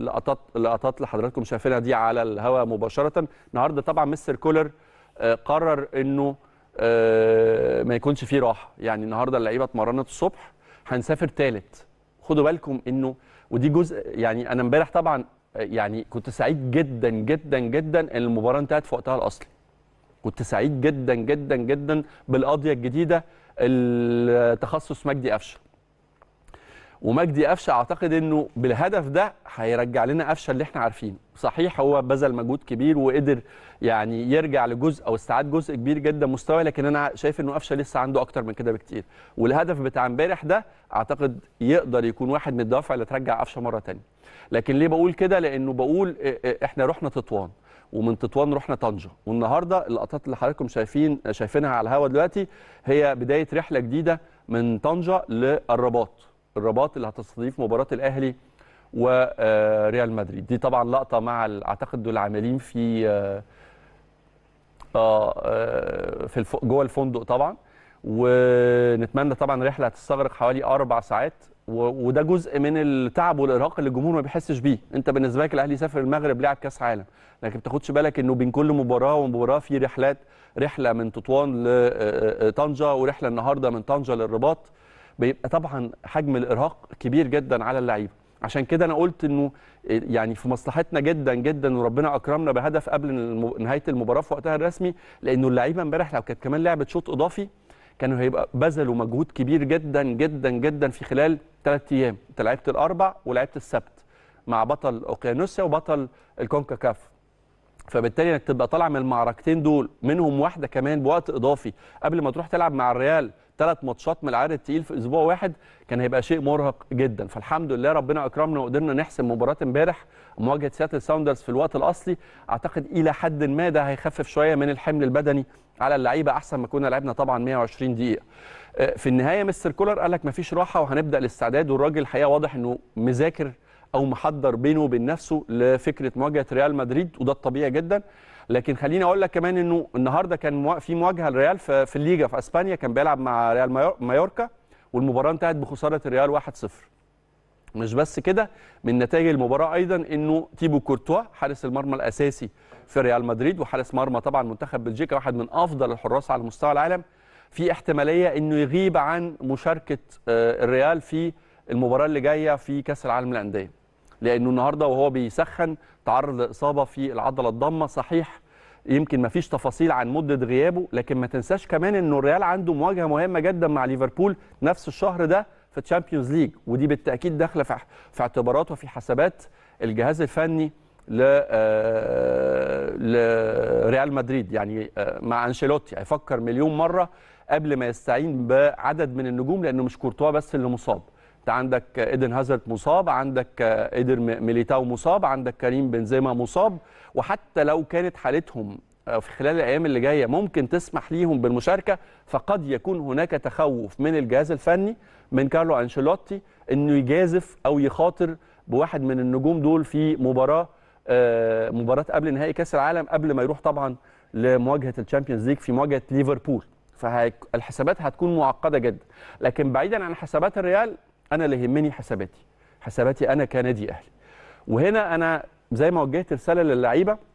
لقطات لقطات لحضراتكم شايفينها دي على الهواء مباشره النهارده طبعا مستر كولر آه، قرر انه آه، ما يكونش فيه راحه يعني النهارده اللعيبه اتمرنت الصبح هنسافر ثالث خدوا بالكم انه ودي جزء يعني انا امبارح طبعا آه، يعني كنت سعيد جدا جدا جدا ان المباراه انتهت في وقتها الاصلي كنت سعيد جدا جدا جدا بالقضيه الجديده التخصص مجدي قفشه ومجدي قفشه اعتقد انه بالهدف ده هيرجع لنا قفشه اللي احنا عارفينه صحيح هو بذل مجهود كبير وقدر يعني يرجع لجزء او استعاد جزء كبير جدا مستواه لكن انا شايف انه قفشه لسه عنده اكتر من كده بكتير والهدف بتاع امبارح ده اعتقد يقدر يكون واحد من الدوافع اللي ترجع قفشه مره ثانيه لكن ليه بقول كده لانه بقول احنا رحنا تطوان ومن تطوان رحنا طنجه والنهارده اللقطات اللي حضراتكم شايفين شايفينها على الهواء دلوقتي هي بدايه رحله جديده من طنجه للرباط الرباط اللي هتستضيف مباراه الاهلي وريال مدريد دي طبعا لقطه مع اعتقد دول عاملين في اه, آه، في جوه الفندق طبعا ونتمنى طبعا رحله هتستغرق حوالي اربع ساعات وده جزء من التعب والارهاق اللي الجمهور ما بيحسش بيه انت بالنسبه لك الاهلي سافر المغرب لعب كاس عالم لكن ما بتاخدش بالك انه بين كل مباراه ومباراه في رحلات رحله من تطوان لطنجه آه، آه، ورحله النهارده من طنجه للرباط بيبقى طبعا حجم الارهاق كبير جدا على اللعيبه عشان كده انا قلت انه يعني في مصلحتنا جدا جدا وربنا اكرمنا بهدف قبل نهايه المباراه في وقتها الرسمي لانه اللعيبه امبارح لو كانت كمان لعبت شوط اضافي كانوا هيبقى بذلوا مجهود كبير جدا جدا جدا في خلال ثلاث ايام انت لعبت الاربع ولعبت السبت مع بطل اوقيانوسيا وبطل الكونكاكاف فبالتالي انك تبقى طالع من المعركتين دول منهم واحده كمان بوقت اضافي قبل ما تروح تلعب مع الريال ثلاث ماتشات من العدد الثقيل في اسبوع واحد كان هيبقى شيء مرهق جدا فالحمد لله ربنا اكرمنا وقدرنا نحسم مباراه امبارح مواجهه سياتل ساوندرز في الوقت الاصلي اعتقد الى حد ما ده هيخفف شويه من الحمل البدني على اللعيبه احسن ما كنا لعبنا طبعا 120 دقيقه آه، في النهايه مستر كولر قال لك مفيش راحه وهنبدا الاستعداد والراجل الحقيقه واضح انه مذاكر او محضر بينه وبين نفسه لفكره مواجهه ريال مدريد وده الطبيعي جدا لكن خليني اقول لك كمان انه النهارده كان في مواجهه لريال في الليجا في اسبانيا كان بيلعب مع ريال مايوركا والمباراه انتهت بخساره الريال 1-0 مش بس كده من نتائج المباراه ايضا انه تيبو كورتوا حارس المرمى الاساسي في ريال مدريد وحارس مرمى طبعا منتخب بلجيكا واحد من افضل الحراس على مستوى العالم في احتماليه انه يغيب عن مشاركه آه، الريال في المباراه اللي جايه في كاس العالم للانديه لانه النهارده وهو بيسخن تعرض لاصابه في العضله الضمه صحيح يمكن ما فيش تفاصيل عن مده غيابه لكن ما تنساش كمان انه الريال عنده مواجهه مهمه جدا مع ليفربول نفس الشهر ده في تشامبيونز ليج ودي بالتاكيد داخله في اعتبارات وفي حسابات الجهاز الفني لريال آه، مدريد يعني آه، مع انشيلوتي هيفكر مليون مره قبل ما يستعين بعدد من النجوم لانه مش كورتوا بس اللي مصاب انت عندك ايدن هازارد مصاب عندك ايدر ميليتاو مصاب عندك كريم بنزيما مصاب وحتى لو كانت حالتهم آه، في خلال الايام اللي جايه ممكن تسمح ليهم بالمشاركه فقد يكون هناك تخوف من الجهاز الفني من كارلو انشيلوتي انه يجازف او يخاطر بواحد من النجوم دول في مباراه آه، مباراه قبل نهائي كاس العالم قبل ما يروح طبعا لمواجهه الشامبيونز ليج في مواجهه ليفربول فالحسابات هتكون معقده جدا لكن بعيدا عن حسابات الريال انا اللي يهمني حساباتي حساباتي انا كنادي اهلي وهنا انا زي ما وجهت رساله للعيبه